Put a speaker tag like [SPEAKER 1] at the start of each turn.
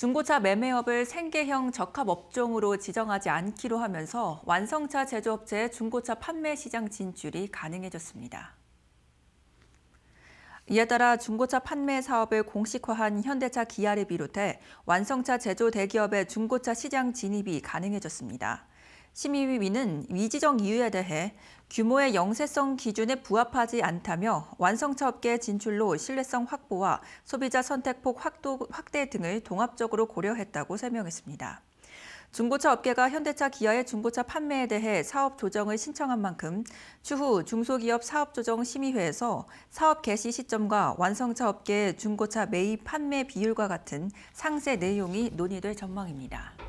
[SPEAKER 1] 중고차 매매업을 생계형 적합업종으로 지정하지 않기로 하면서 완성차 제조업체의 중고차 판매 시장 진출이 가능해졌습니다. 이에 따라 중고차 판매 사업을 공식화한 현대차 기아를 비롯해 완성차 제조 대기업의 중고차 시장 진입이 가능해졌습니다. 심의위는 위지정 이유에 대해 규모의 영세성 기준에 부합하지 않다며 완성차 업계 진출로 신뢰성 확보와 소비자 선택폭 확도, 확대 등을 종합적으로 고려했다고 설명했습니다. 중고차 업계가 현대차 기아의 중고차 판매에 대해 사업 조정을 신청한 만큼 추후 중소기업 사업조정 심의회에서 사업 개시 시점과 완성차 업계의 중고차 매입 판매 비율과 같은 상세 내용이 논의될 전망입니다.